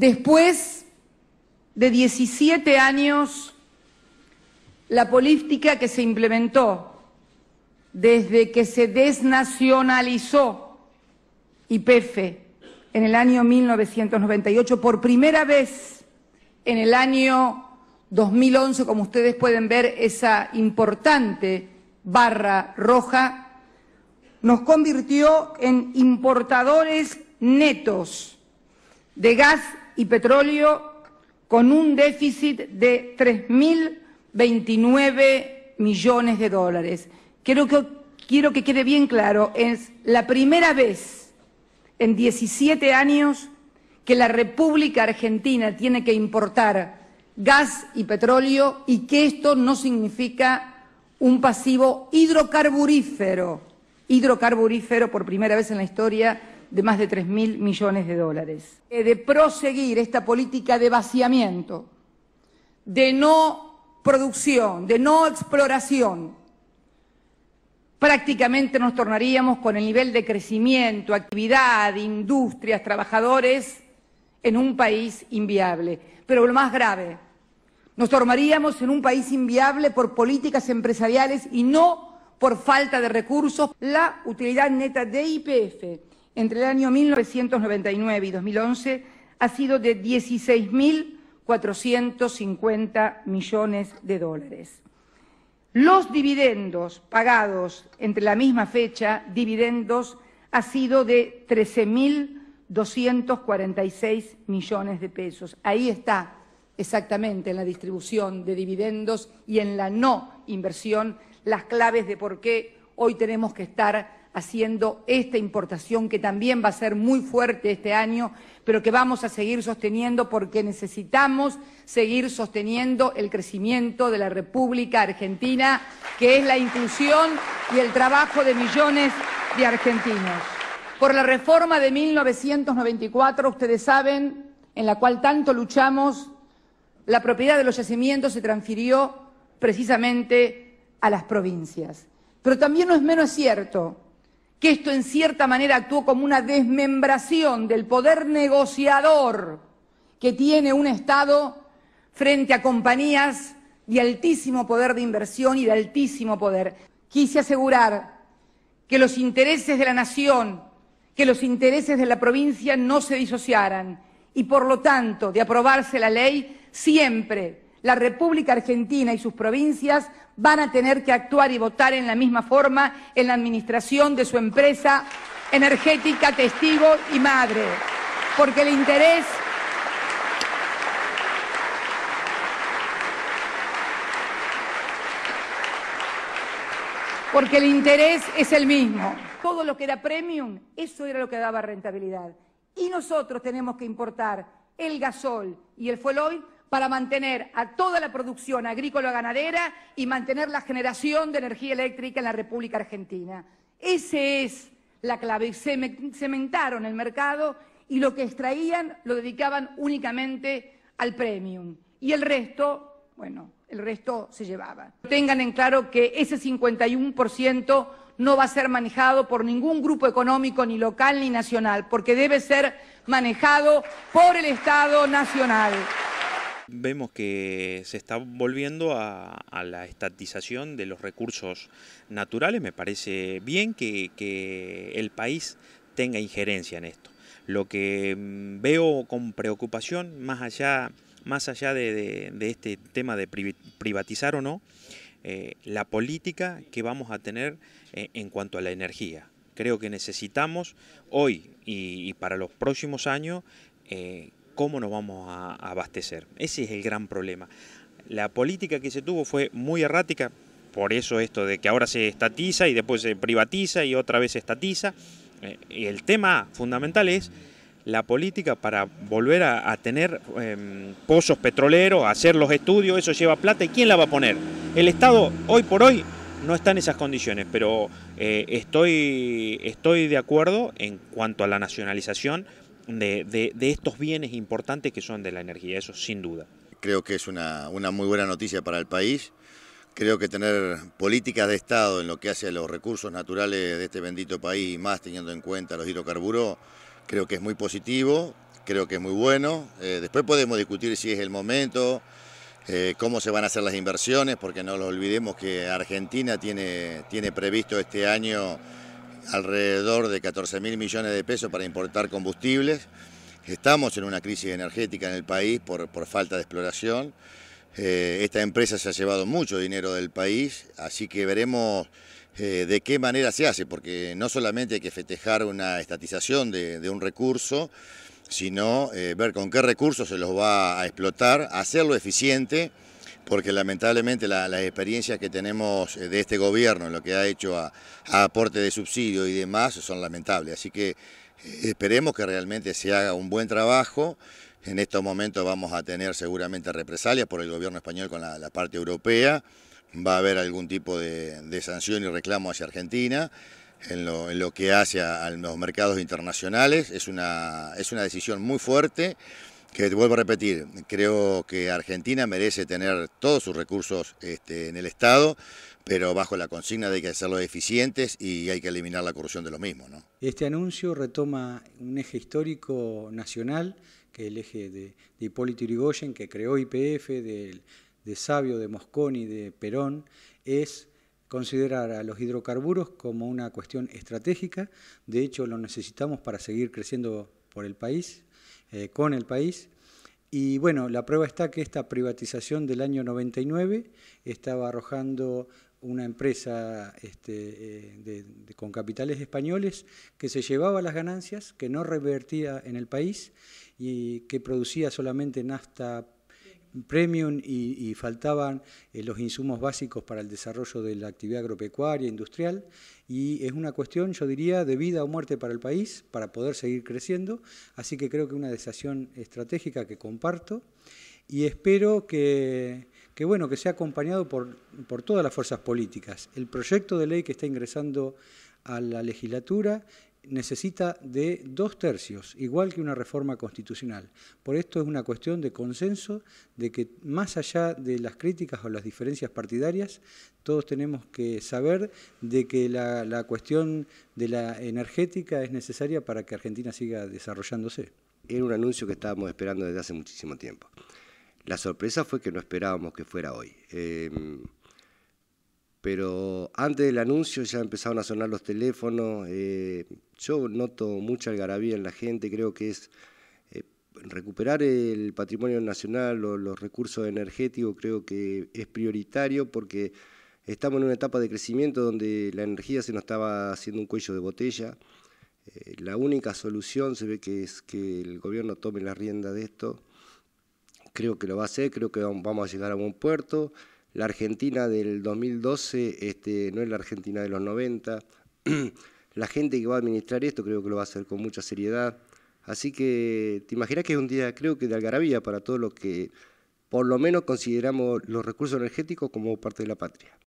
Después de 17 años, la política que se implementó desde que se desnacionalizó IPF en el año 1998, por primera vez en el año 2011, como ustedes pueden ver, esa importante barra roja, nos convirtió en importadores netos de gas y petróleo con un déficit de 3.029 millones de dólares. Quiero que, quede bien claro, es la primera vez en 17 años que la República Argentina tiene que importar gas y petróleo y que esto no significa un pasivo hidrocarburífero, hidrocarburífero por primera vez en la historia de más de tres mil millones de dólares. Eh, de proseguir esta política de vaciamiento, de no producción, de no exploración, prácticamente nos tornaríamos con el nivel de crecimiento, actividad, industrias, trabajadores en un país inviable. Pero lo más grave, nos tornaríamos en un país inviable por políticas empresariales y no por falta de recursos. La utilidad neta de IPF entre el año 1999 y 2011 ha sido de 16.450 millones de dólares. Los dividendos pagados entre la misma fecha, dividendos, ha sido de 13.246 millones de pesos. Ahí está exactamente en la distribución de dividendos y en la no inversión las claves de por qué hoy tenemos que estar haciendo esta importación que también va a ser muy fuerte este año, pero que vamos a seguir sosteniendo porque necesitamos seguir sosteniendo el crecimiento de la República Argentina, que es la inclusión y el trabajo de millones de argentinos. Por la reforma de 1994, ustedes saben, en la cual tanto luchamos, la propiedad de los yacimientos se transfirió precisamente a las provincias. Pero también no es menos cierto que esto en cierta manera actuó como una desmembración del poder negociador que tiene un Estado frente a compañías de altísimo poder de inversión y de altísimo poder. Quise asegurar que los intereses de la nación, que los intereses de la provincia no se disociaran y, por lo tanto, de aprobarse la ley, siempre la República Argentina y sus provincias van a tener que actuar y votar en la misma forma en la administración de su empresa energética, testigo y madre, porque el interés porque el interés es el mismo. Todo lo que era premium, eso era lo que daba rentabilidad. Y nosotros tenemos que importar el gasol y el fuel para mantener a toda la producción agrícola-ganadera y mantener la generación de energía eléctrica en la República Argentina. Esa es la clave. Cementaron el mercado y lo que extraían lo dedicaban únicamente al premium. Y el resto, bueno, el resto se llevaba. Tengan en claro que ese 51% no va a ser manejado por ningún grupo económico, ni local ni nacional, porque debe ser manejado por el Estado Nacional vemos que se está volviendo a, la estatización de los recursos naturales. Me parece bien que, el país tenga injerencia en esto. Lo que mm, veo con preocupación, más allá, más allá de, este tema de privatizar o no, eh, la política que vamos a tener eh, en cuanto a la energía. Creo que necesitamos hoy y, para los próximos años eh, cómo nos vamos a, abastecer. Ese es el gran problema. La política que se tuvo fue muy errática, por eso esto de que ahora se estatiza y después se privatiza y otra vez se estatiza. Eh, y el tema fundamental es la política para volver a, tener em, pozos petroleros, hacer los estudios, eso lleva plata y quién la va a poner. El Estado hoy por hoy no está en esas condiciones, pero eh, estoy, estoy de acuerdo en cuanto a la nacionalización de, estos bienes importantes que son de la energía, eso sin duda. Creo que es una, muy buena noticia para el país. Creo que tener políticas de Estado en lo que hace a los recursos naturales de este bendito país, más teniendo en cuenta los hidrocarburos, creo que es muy positivo, creo que es muy bueno. Eh, después podemos discutir si es el momento, eh, cómo se van a hacer las inversiones, porque no lo olvidemos que Argentina tiene, tiene previsto este año alrededor de 14 mil millones de pesos para importar combustibles. Estamos en una crisis energética en el país por, falta de exploración. Eh, esta empresa se ha llevado mucho dinero del país, así que veremos eh, de qué manera se hace, porque no solamente hay que festejar una estatización de, un recurso, sino eh, ver con qué recursos se los va a explotar, hacerlo eficiente porque lamentablemente las experiencias que tenemos eh, de este gobierno en lo que ha hecho a, aporte de subsidio y demás son lamentables. Así que eh, esperemos que realmente se haga un buen trabajo. En estos momentos vamos a tener seguramente represalias por el gobierno español con la, parte europea. Va a haber algún tipo de, sanción y reclamo hacia Argentina. En lo, que hace a, los mercados internacionales. Es una, es una decisión muy fuerte que vuelvo a repetir, creo que Argentina merece tener todos sus recursos este, en el Estado, pero bajo la consigna de hay que hacerlos eficientes y hay que eliminar la corrupción de los mismos. Este anuncio retoma un eje histórico nacional, que es el eje de, Hipólito Yrigoyen, que creó IPF, de, de Sabio, de Mosconi, de Perón, es considerar a los hidrocarburos como una cuestión estratégica. De hecho, lo necesitamos para seguir creciendo por el país, eh, con el país. Y bueno, la prueba está que esta privatización del año 99 estaba arrojando una empresa este, eh, con capitales españoles que se llevaba las ganancias, que no revertía en el país y que producía solamente nafta premium y, faltaban eh, los insumos básicos para el desarrollo de la actividad agropecuaria, industrial, y es una cuestión, yo diría, de vida o muerte para el país, para poder seguir creciendo, así que creo que es una decisión estratégica que comparto y espero que, bueno, que sea acompañado por, por todas las fuerzas políticas. El proyecto de ley que está ingresando a la legislatura necesita de dos tercios, igual que una reforma constitucional. Por esto es una cuestión de consenso, de que más allá de las críticas o las diferencias partidarias, todos tenemos que saber de que la, cuestión de la energética es necesaria para que Argentina siga desarrollándose. Era un anuncio que estábamos esperando desde hace muchísimo tiempo. La sorpresa fue que no esperábamos que fuera hoy. Eh, pero antes del anuncio ya empezaron a sonar los teléfonos. Eh, yo noto mucha algarabía en la gente, creo que es eh, recuperar el patrimonio nacional los recursos energéticos, creo que es prioritario porque estamos en una etapa de crecimiento donde la energía se nos estaba haciendo un cuello de botella. Eh, la única solución se ve que es que el gobierno tome la rienda de esto. Creo que lo va a hacer, creo que vamos a llegar a buen puerto la Argentina del 2012 este, no es la Argentina de los 90. la gente que va a administrar esto creo que lo va a hacer con mucha seriedad. Así que te imaginas que es un día, creo que de algarabía para todos los que por lo menos consideramos los recursos energéticos como parte de la patria.